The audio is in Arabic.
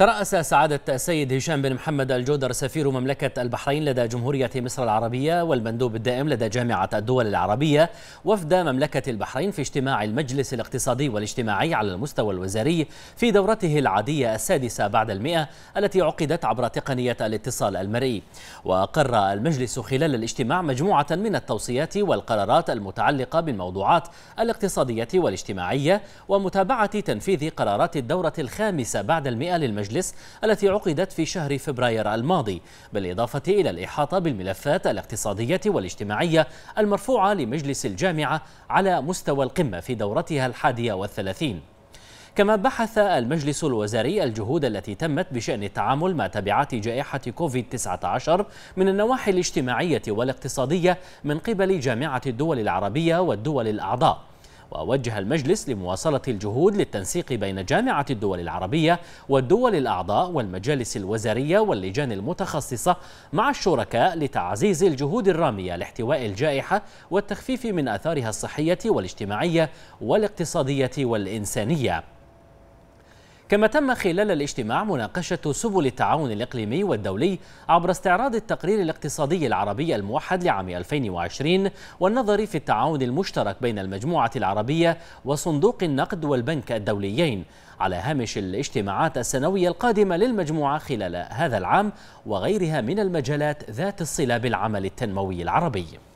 ترأس سعادة السيد هشام بن محمد الجودر سفير مملكة البحرين لدى جمهورية مصر العربية والمندوب الدائم لدى جامعة الدول العربية وفد مملكة البحرين في اجتماع المجلس الاقتصادي والاجتماعي على المستوى الوزاري في دورته العادية السادسة بعد المئة التي عقدت عبر تقنية الاتصال المرئي وأقر المجلس خلال الاجتماع مجموعة من التوصيات والقرارات المتعلقة بالموضوعات الاقتصادية والاجتماعية ومتابعة تنفيذ قرارات الدورة الخامسة بعد المئة للمجلس المجلس التي عقدت في شهر فبراير الماضي بالإضافة إلى الإحاطة بالملفات الاقتصادية والاجتماعية المرفوعة لمجلس الجامعة على مستوى القمة في دورتها الحادية والثلاثين كما بحث المجلس الوزاري الجهود التي تمت بشأن التعامل مع تبعات جائحة كوفيد-19 من النواحي الاجتماعية والاقتصادية من قبل جامعة الدول العربية والدول الأعضاء ووجه المجلس لمواصلة الجهود للتنسيق بين جامعة الدول العربية والدول الأعضاء والمجالس الوزارية واللجان المتخصصة مع الشركاء لتعزيز الجهود الرامية لاحتواء الجائحة والتخفيف من آثارها الصحية والاجتماعية والاقتصادية والإنسانية كما تم خلال الاجتماع مناقشة سبل التعاون الإقليمي والدولي عبر استعراض التقرير الاقتصادي العربي الموحد لعام 2020 والنظر في التعاون المشترك بين المجموعة العربية وصندوق النقد والبنك الدوليين على هامش الاجتماعات السنوية القادمة للمجموعة خلال هذا العام وغيرها من المجالات ذات الصلة بالعمل التنموي العربي